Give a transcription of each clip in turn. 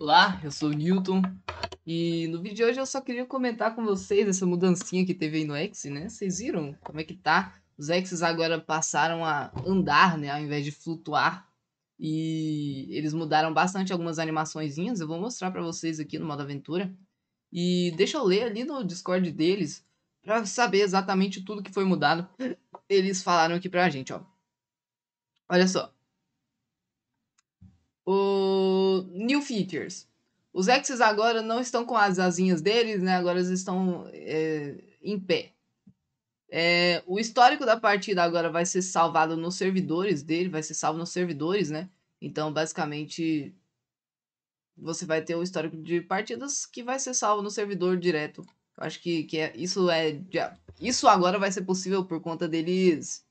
Olá, eu sou o Newton e no vídeo de hoje eu só queria comentar com vocês essa mudancinha que teve aí no X, né? Vocês viram como é que tá? Os Xs agora passaram a andar, né, ao invés de flutuar. E eles mudaram bastante algumas animaçõezinhas, eu vou mostrar para vocês aqui no modo aventura. E deixa eu ler ali no Discord deles para saber exatamente tudo que foi mudado. Eles falaram aqui pra gente, ó. Olha só. O New Features. Os X's agora não estão com as asinhas deles, né? Agora eles estão é, em pé. É, o histórico da partida agora vai ser salvado nos servidores dele, vai ser salvo nos servidores, né? Então, basicamente, você vai ter o histórico de partidas que vai ser salvo no servidor direto. Eu acho que, que é, isso é. Isso agora vai ser possível por conta deles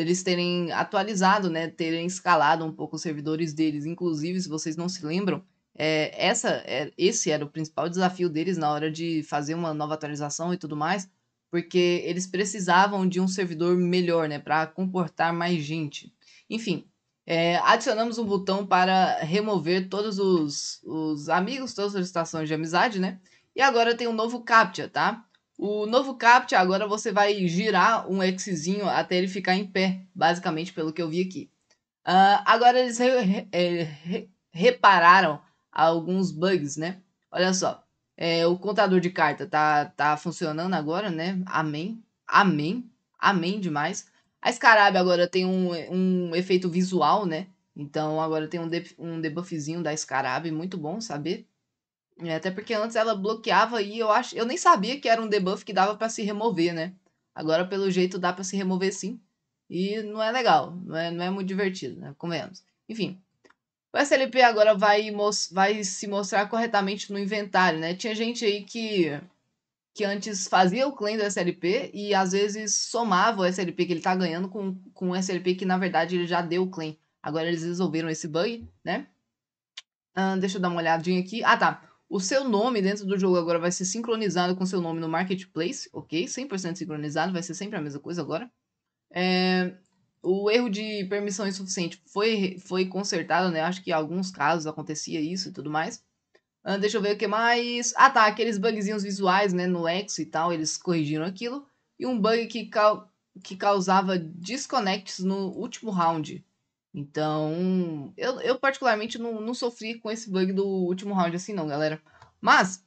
eles terem atualizado, né, terem escalado um pouco os servidores deles. Inclusive, se vocês não se lembram, é, essa, é, esse era o principal desafio deles na hora de fazer uma nova atualização e tudo mais, porque eles precisavam de um servidor melhor, né, para comportar mais gente. Enfim, é, adicionamos um botão para remover todos os, os amigos, todas as solicitações de amizade, né? E agora tem um novo CAPTCHA, tá? O novo Capt, agora você vai girar um Xzinho até ele ficar em pé, basicamente pelo que eu vi aqui. Uh, agora eles re, re, é, re, repararam alguns bugs, né? Olha só, é, o contador de carta tá, tá funcionando agora, né? Amém, amém, amém demais. A Scarab agora tem um, um efeito visual, né? Então agora tem um, de, um debuffzinho da Scarab, muito bom saber. É, até porque antes ela bloqueava e eu acho, eu nem sabia que era um debuff que dava para se remover, né? Agora pelo jeito dá para se remover sim. E não é legal, não é, não é muito divertido, né? Convenhamos. Enfim. O SLP agora vai, vai se mostrar corretamente no inventário, né? Tinha gente aí que que antes fazia o claim do SLP e às vezes somava o SLP que ele tá ganhando com, com o SLP que na verdade ele já deu o claim. Agora eles resolveram esse bug, né? Uh, deixa eu dar uma olhadinha aqui. Ah, tá. O seu nome dentro do jogo agora vai ser sincronizado com o seu nome no marketplace, ok? 100% sincronizado, vai ser sempre a mesma coisa agora. É, o erro de permissão é insuficiente foi, foi consertado, né? Acho que em alguns casos acontecia isso e tudo mais. Uh, deixa eu ver o que mais. Ah, tá. Aqueles bugzinhos visuais, né? No X e tal, eles corrigiram aquilo. E um bug que, que causava disconnects no último round. Então, eu, eu particularmente não, não sofri com esse bug do último round assim não, galera. Mas,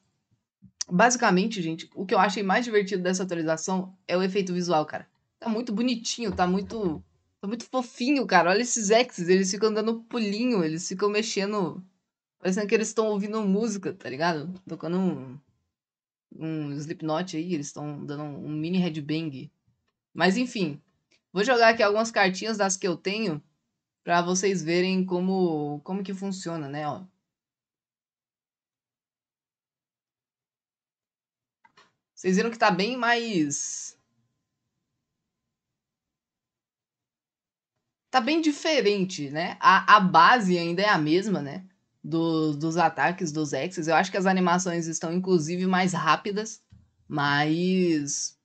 basicamente, gente, o que eu achei mais divertido dessa atualização é o efeito visual, cara. Tá muito bonitinho, tá muito Tá muito fofinho, cara. Olha esses exes, eles ficam dando pulinho, eles ficam mexendo. Parecendo que eles estão ouvindo música, tá ligado? Tocando um, um Slipknot aí, eles estão dando um mini headbang. Mas enfim, vou jogar aqui algumas cartinhas das que eu tenho para vocês verem como como que funciona, né, ó. Vocês viram que tá bem mais tá bem diferente, né? A, a base ainda é a mesma, né? Do, dos ataques dos exes. Eu acho que as animações estão, inclusive, mais rápidas, mas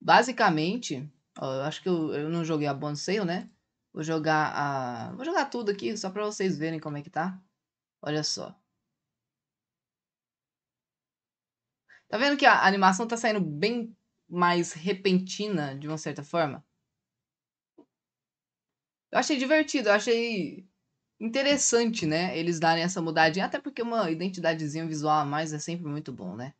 basicamente. Ó, eu acho que eu, eu não joguei a Bonsei, né? Vou jogar a... Vou jogar tudo aqui, só pra vocês verem como é que tá. Olha só. Tá vendo que a animação tá saindo bem mais repentina, de uma certa forma? Eu achei divertido, eu achei interessante, né? Eles darem essa mudadinha, até porque uma identidadezinha visual a mais é sempre muito bom, né?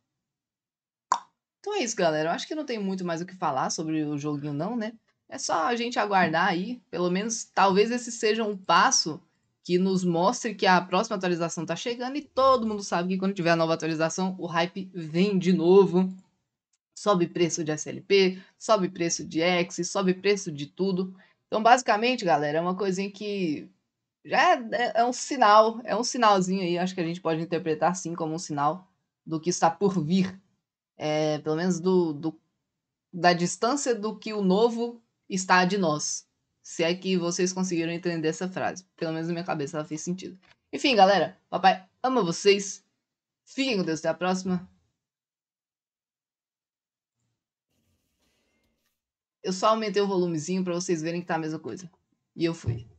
Então é isso, galera. Eu acho que não tem muito mais o que falar sobre o joguinho, não, né? É só a gente aguardar aí, pelo menos talvez esse seja um passo que nos mostre que a próxima atualização está chegando e todo mundo sabe que quando tiver a nova atualização, o hype vem de novo. Sobe preço de SLP, sobe preço de X, sobe preço de tudo. Então, basicamente, galera, é uma coisinha que já é, é, é um sinal, é um sinalzinho aí, acho que a gente pode interpretar sim como um sinal do que está por vir. É, pelo menos do, do, da distância do que o novo está de nós. Se é que vocês conseguiram entender essa frase. Pelo menos na minha cabeça ela fez sentido. Enfim, galera, papai ama vocês. Fiquem com Deus, até a próxima. Eu só aumentei o volumezinho para vocês verem que tá a mesma coisa. E eu fui.